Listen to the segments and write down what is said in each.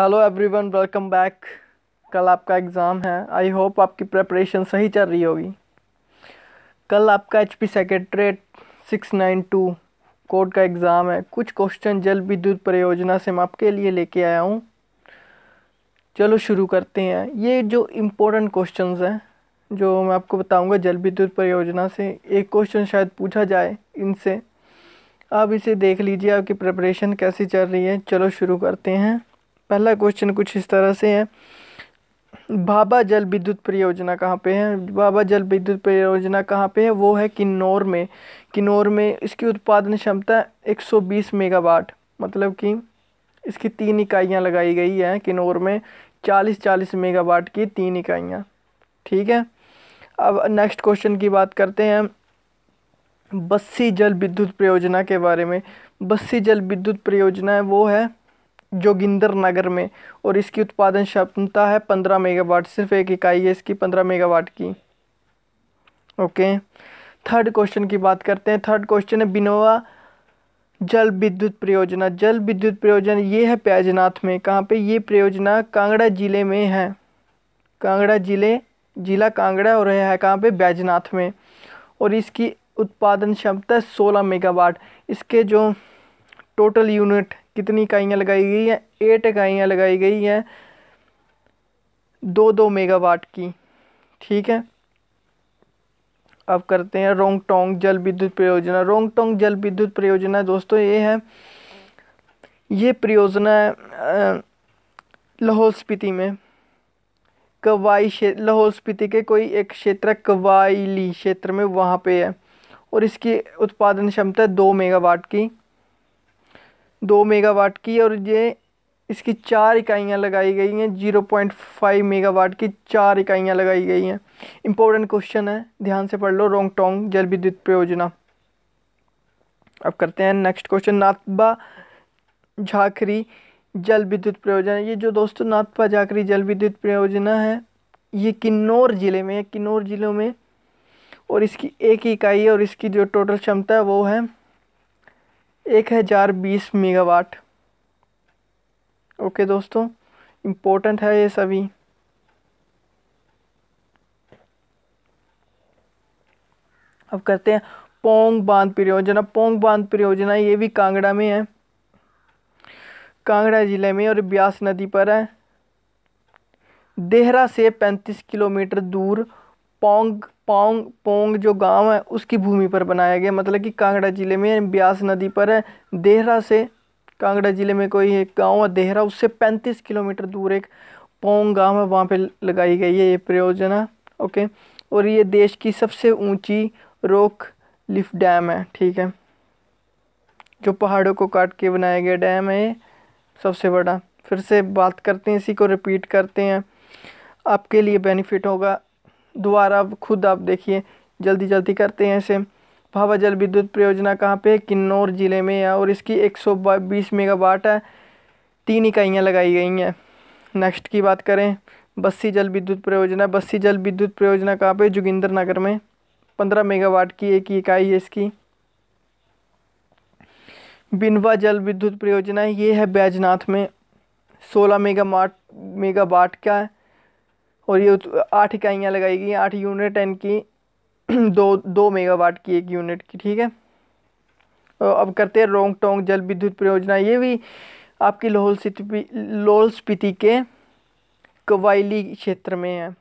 hello everyone welcome back कल आपका exam है आई होप आपकी प्रेपरेशन सही चल रही होगी कल आपका H P secretariat six nine two court का एग्ज़ाम है कुछ क्वेश्चन जल विद्युत परियोजना से मैं आपके लिए लेके आया हूँ चलो शुरू करते हैं ये जो इम्पोर्टेंट क्वेश्चन हैं जो मैं आपको बताऊँगा जल विद्युत परियोजना से एक क्वेश्चन शायद पूछा जाए इनसे आप इसे देख लीजिए आपकी प्रिपरेशन कैसी चल रही है चलो शुरू करते हैं पहला क्वेश्चन कुछ इस तरह से है बाबा जल विद्युत परियोजना कहाँ पे है बाबा जल विद्युत परियोजना कहाँ पे है वो है किन्नौर में किन्नौर में इसकी उत्पादन क्षमता 120 मेगावाट मतलब कि इसकी तीन इकाइयाँ लगाई गई हैं किन्नौर में 40 40 मेगावाट की तीन इकाइयाँ ठीक है अब नेक्स्ट क्वेश्चन की बात करते हैं बस्सी जल विद्युत परियोजना के बारे में बस्सी जल विद्युत परियोजना वो है जोगिंदर नगर में और इसकी उत्पादन क्षमता है पंद्रह मेगावाट सिर्फ एक इकाई है इसकी पंद्रह मेगावाट की ओके थर्ड क्वेश्चन की बात करते हैं थर्ड क्वेश्चन है बिनोवा जल विद्युत परियोजना जल विद्युत परियोजना ये है प्याजनाथ में कहाँ पे ये परियोजना कांगड़ा जिले में है कांगड़ा जिले जिला कांगड़ा और है कहाँ पे बैजनाथ में और इसकी उत्पादन क्षमता सोलह मेगावाट इसके जो टोटल यूनिट कितनी इकाइयाँ लगाई गई हैं एट इकाइयाँ लगाई गई हैं दो दो मेगावाट की ठीक है अब करते हैं रोंगटोंग जल विद्युत परियोजना रोंगटोंग जल विद्युत परियोजना दोस्तों ये है ये परियोजना लाहौल स्पीति में कवाई लाहौल स्पीति के कोई एक क्षेत्र कवायली क्षेत्र में वहाँ पे है और इसकी उत्पादन क्षमता दो मेगावाट की दो मेगावाट की और ये इसकी चार इकाइयाँ लगाई गई हैं जीरो पॉइंट फाइव मेगावाट की चार इकाइयाँ लगाई गई हैं इम्पोर्टेंट क्वेश्चन है ध्यान से पढ़ लो रोंग टोंग जल विद्युत परियोजना अब करते हैं नेक्स्ट क्वेश्चन नाथबा झाकरी जल विद्युत परियोजना ये जो दोस्तों नाथपा झाकरी जल विद्युत परियोजना है ये किन्नौर ज़िले में किन्नौर ज़िलों में और इसकी एक इकाई और इसकी जो टोटल क्षमता है वो है एक हज़ार बीस मेगावाट ओके दोस्तों इम्पोर्टेंट है ये सभी अब करते हैं पोंग बांध परियोजना पोंग बांध परियोजना ये भी कांगड़ा में है कांगड़ा ज़िले में और ब्यास नदी पर है देहरा से पैंतीस किलोमीटर दूर पोंग पोंग पोंग जो गांव है उसकी भूमि पर बनाया गया मतलब कि कांगड़ा ज़िले में ब्यास नदी पर है देहरा से कांगड़ा ज़िले में कोई एक गांव है देहरा उससे 35 किलोमीटर दूर एक पोंग गांव है वहाँ पे लगाई गई है ये परियोजना ओके और ये देश की सबसे ऊंची रोक लिफ डैम है ठीक है जो पहाड़ों को काट के बनाया गया डैम है ये सबसे बड़ा फिर से बात करते हैं इसी को रिपीट करते हैं आपके लिए बेनिफिट होगा द्वारा खुद आप देखिए जल्दी जल्दी करते हैं इसे भावा जल विद्युत परियोजना कहाँ पे है किन्नौर ज़िले में है और इसकी 120 मेगावाट है तीन इकाइयाँ लगाई गई हैं नेक्स्ट की बात करें बस्सी जल विद्युत परियोजना बस्सी जल विद्युत परियोजना कहाँ पे जोगिंदर नगर में पंद्रह मेगावाट की एक इकाई है इसकी बिनवा जल विद्युत परियोजना ये है बैजनाथ में सोलह मेगा मेगावाट का है और ये आठ इकाइयाँ लगाई गई आठ यूनिट इनकी दो दो मेगावाट की एक यूनिट की ठीक है अब करते हैं रोंग टोंग जल विद्युत परियोजना ये भी आपकी लाहौल स्पीति लाहौल स्पीति के कवायली क्षेत्र में है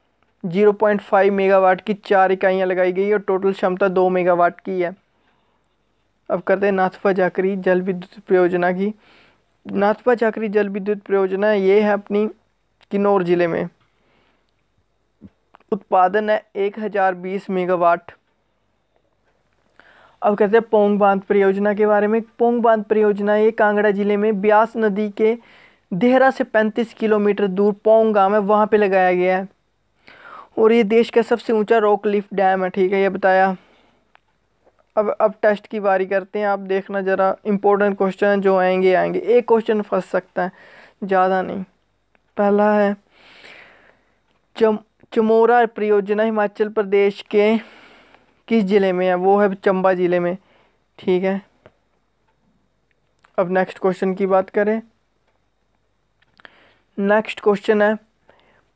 जीरो पॉइंट फाइव मेगावाट की चार इकाइयाँ लगाई गई और टोटल क्षमता दो मेगावाट की है अब करते हैं नाथपा जाकरी जल विद्युत परियोजना की नाथपा जाकरी जल विद्युत परियोजना ये है अपनी किन्नौर ज़िले में उत्पादन है एक हज़ार बीस मेगावाट अब कहते हैं पोंग बांध परियोजना के बारे में पोंग बांध परियोजना ये कांगड़ा जिले में ब्यास नदी के देहरा से 35 किलोमीटर दूर पोंग गांव है वहाँ पे लगाया गया है और ये देश का सबसे ऊंचा रॉक लिफ्ट डैम है ठीक है ये बताया अब अब टेस्ट की बारी करते हैं आप देखना ज़रा इम्पोर्टेंट क्वेश्चन जो आएंगे आएंगे एक क्वेश्चन फंस सकता है ज़्यादा नहीं पहला है जम चमोरा परियोजना हिमाचल प्रदेश के किस ज़िले में है वो है चंबा ज़िले में ठीक है अब नेक्स्ट क्वेश्चन की बात करें नेक्स्ट क्वेश्चन है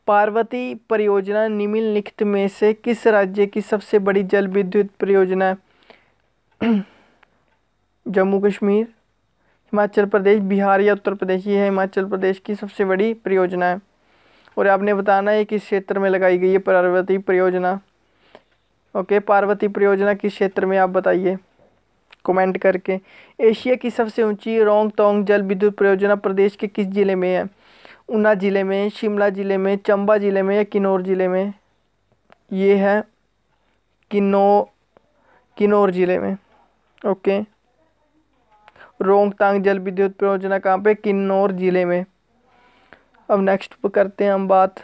पार्वती परियोजना निम्नलिखित में से किस राज्य की सबसे बड़ी जल विद्युत परियोजना है जम्मू कश्मीर हिमाचल प्रदेश बिहार या उत्तर प्रदेश ये है हिमाचल प्रदेश की सबसे बड़ी परियोजना है और आपने बताना है किस क्षेत्र में लगाई गई है पार्वती परियोजना ओके पार्वती परियोजना किस क्षेत्र में आप बताइए कमेंट करके एशिया की सबसे ऊंची रोंग तोंग जल विद्युत परियोजना प्रदेश के किस ज़िले में है ऊना ज़िले में शिमला ज़िले में चंबा ज़िले में या किन्नौर ज़िले में ये है किन्नो किन्नौर ज़िले में ओके टांग जल विद्युत परियोजना कहाँ पे किन्नौर ज़िले में अब नेक्स्ट पर करते हैं हम बात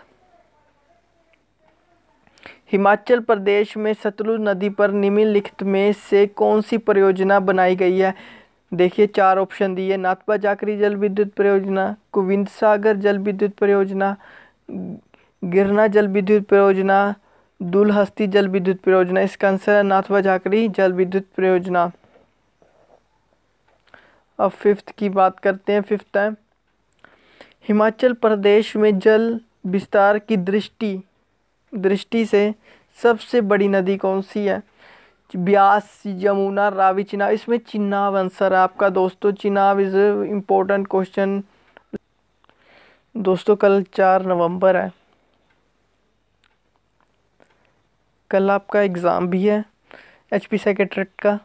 हिमाचल प्रदेश में सतलुज नदी पर निम्नलिखित में से कौन सी परियोजना बनाई गई है देखिए चार ऑप्शन दिए नाथपा जाकरी जल विद्युत परियोजना गोविंद सागर जल विद्युत परियोजना गिरना जल विद्युत परियोजना दुलहस्ती जल विद्युत परियोजना इसका आंसर है नाथवा जाकरी जल विद्युत परियोजना अब फिफ्थ की बात करते हैं फिफ्थ है हिमाचल प्रदेश में जल विस्तार की दृष्टि दृष्टि से सबसे बड़ी नदी कौन सी है ब्यास यमुना रावी चिनाव इसमें चिनाव आंसर है आपका दोस्तों चिनाब इज़ इम्पोर्टेंट क्वेश्चन दोस्तों कल चार नवंबर है कल आपका एग्ज़ाम भी है एच पी सेक्रेटरेट का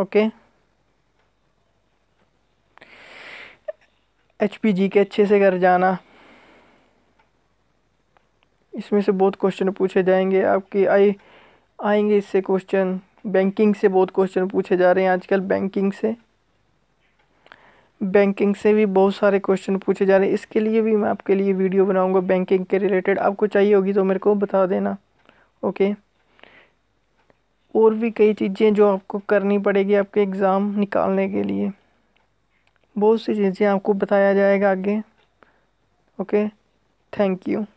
okay H P G K अच्छे से कर जाना इसमें से बहुत क्वेश्चन पूछे जाएंगे आपकी आई आएंगे इससे क्वेश्चन बैंकिंग से बहुत क्वेश्चन पूछे जा रहे हैं आजकल बैंकिंग से बैंकिंग से भी बहुत सारे क्वेश्चन पूछे जा रहे हैं इसके लिए भी मैं आपके लिए वीडियो बनाऊंगा बैंकिंग के रिलेटेड आपको चाहिए होगी तो मेरे को बता देना ओके और भी कई चीज़ें जो आपको करनी पड़ेगी आपके एग्ज़ाम निकालने के लिए बहुत सी चीज़ें आपको बताया जाएगा आगे ओके थैंक यू